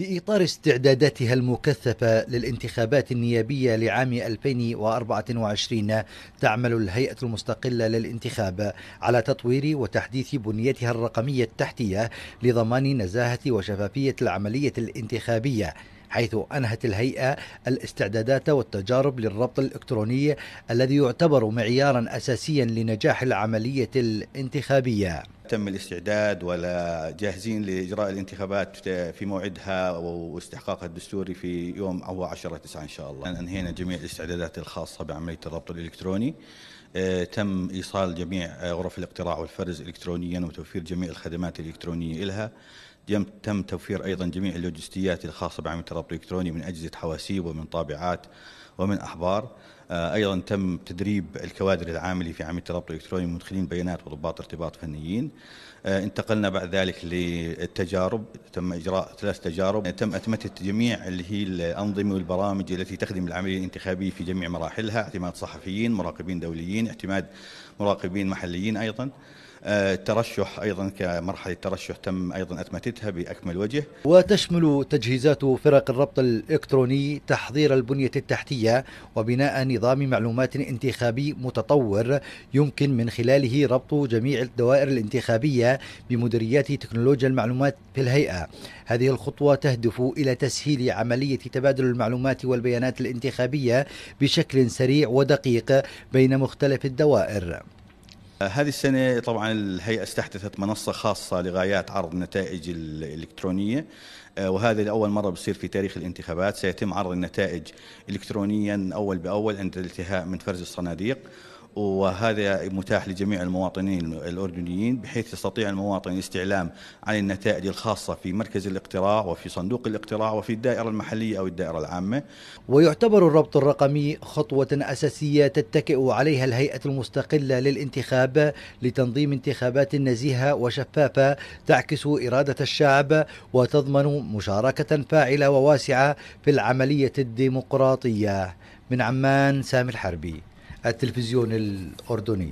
في إطار استعداداتها المكثفة للانتخابات النيابية لعام 2024 تعمل الهيئة المستقلة للانتخاب على تطوير وتحديث بنيتها الرقمية التحتية لضمان نزاهة وشفافية العملية الانتخابية حيث أنهت الهيئة الاستعدادات والتجارب للربط الإلكتروني الذي يعتبر معيارا أساسيا لنجاح العملية الانتخابية تم الاستعداد ولا جاهزين لإجراء الانتخابات في موعدها واستحقاقها الدستوري في يوم أو 10 9 إن شاء الله أنهينا نعم. جميع الاستعدادات الخاصة بعملية الربط الإلكتروني آه، تم إيصال جميع غرف الاقتراع والفرز إلكترونيا وتوفير جميع الخدمات الإلكترونية لها تم توفير أيضا جميع اللوجستيات الخاصة بعملية الربط الإلكتروني من أجهزة حواسيب ومن طابعات ومن أحبار آه، ايضا تم تدريب الكوادر العامله في عمليه الربط الالكتروني مدخلين بيانات وضباط ارتباط فنيين آه، انتقلنا بعد ذلك للتجارب تم اجراء ثلاث تجارب آه، تم اتمته جميع اللي هي الانظمه والبرامج التي تخدم العمليه الانتخابيه في جميع مراحلها اعتماد صحفيين مراقبين دوليين اعتماد مراقبين محليين ايضا ترشح أيضا كمرحلة ترشح تم أيضا أتمتتها بأكمل وجه وتشمل تجهيزات فرق الربط الإلكتروني تحضير البنية التحتية وبناء نظام معلومات انتخابي متطور يمكن من خلاله ربط جميع الدوائر الانتخابية بمديريات تكنولوجيا المعلومات في الهيئة هذه الخطوة تهدف إلى تسهيل عملية تبادل المعلومات والبيانات الانتخابية بشكل سريع ودقيق بين مختلف الدوائر آه، هذه السنة طبعا الهيئة استحدثت منصة خاصة لغايات عرض النتائج الإلكترونية آه، وهذا لأول مرة بصير في تاريخ الانتخابات سيتم عرض النتائج إلكترونيا أول بأول عند الانتهاء من فرز الصناديق وهذا متاح لجميع المواطنين الأردنيين بحيث يستطيع المواطن الاستعلام عن النتائج الخاصة في مركز الاقتراع وفي صندوق الاقتراع وفي الدائرة المحلية أو الدائرة العامة ويعتبر الربط الرقمي خطوة أساسية تتكئ عليها الهيئة المستقلة للانتخاب لتنظيم انتخابات نزيهة وشفافة تعكس إرادة الشعب وتضمن مشاركة فاعلة وواسعة في العملية الديمقراطية من عمان سامي الحربي التلفزيون الأردني